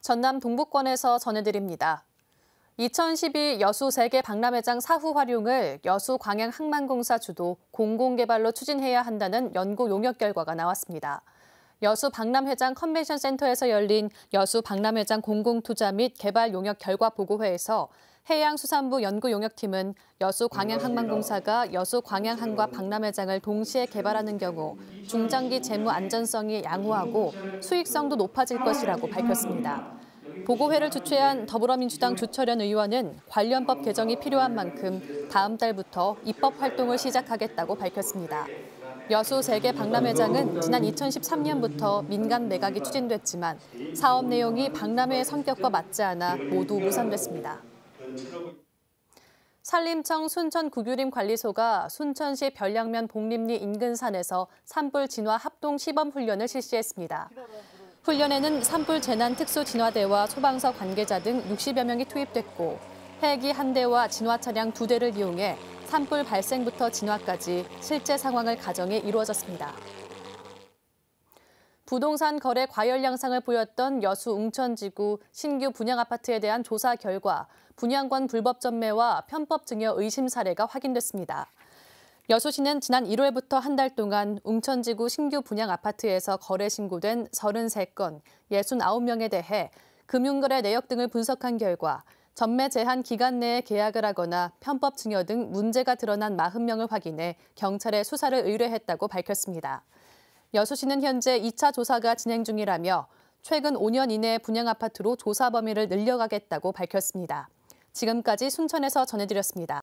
전남 동북권에서 전해드립니다. 2012 여수 세계 박람회장 사후 활용을 여수 광양 항만공사 주도 공공개발로 추진해야 한다는 연구 용역 결과가 나왔습니다. 여수 박람회장 컨벤션 센터에서 열린 여수 박람회장 공공투자 및 개발 용역 결과 보고회에서 해양수산부 연구용역팀은 여수광양항만공사가 여수광양항과 박람회장을 동시에 개발하는 경우 중장기 재무 안전성이 양호하고 수익성도 높아질 것이라고 밝혔습니다. 보고회를 주최한 더불어민주당 주철현 의원은 관련법 개정이 필요한 만큼 다음 달부터 입법 활동을 시작하겠다고 밝혔습니다. 여수 세계 박람회장은 지난 2013년부터 민간 매각이 추진됐지만 사업 내용이 박람회의 성격과 맞지 않아 모두 무산됐습니다. 산림청 순천 구규림 관리소가 순천시 별량면 봉림리 인근 산에서 산불 진화 합동 시범 훈련을 실시했습니다. 훈련에는 산불 재난 특수 진화대와 소방서 관계자 등 60여 명이 투입됐고 헬기 한 대와 진화 차량 두 대를 이용해 산불 발생부터 진화까지 실제 상황을 가정해 이루어졌습니다. 부동산 거래 과열 양상을 보였던 여수 웅천지구 신규 분양 아파트에 대한 조사 결과 분양권 불법 전매와 편법 증여 의심 사례가 확인됐습니다. 여수시는 지난 1월부터 한 달 동안 웅천지구 신규 분양 아파트에서 거래 신고된 33건, 69명에 대해 금융거래 내역 등을 분석한 결과 전매 제한 기간 내에 계약을 하거나 편법 증여 등 문제가 드러난 40명을 확인해 경찰에 수사를 의뢰했다고 밝혔습니다. 여수시는 현재 2차 조사가 진행 중이라며 최근 5년 이내 분양 아파트로 조사 범위를 늘려가겠다고 밝혔습니다. 지금까지 순천에서 전해드렸습니다.